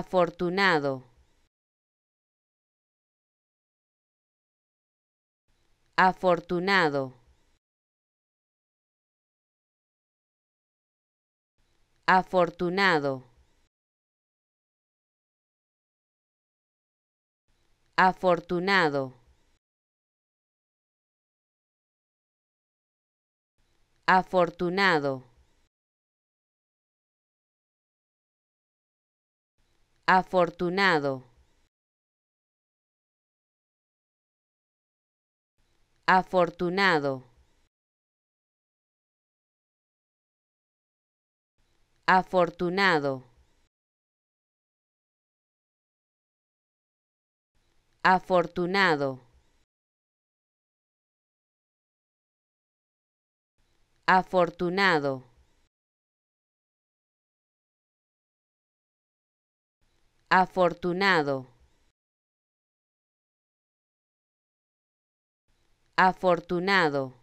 afortunado, afortunado, afortunado, afortunado. afortunado. afortunado, afortunado, afortunado, afortunado. afortunado. afortunado, afortunado.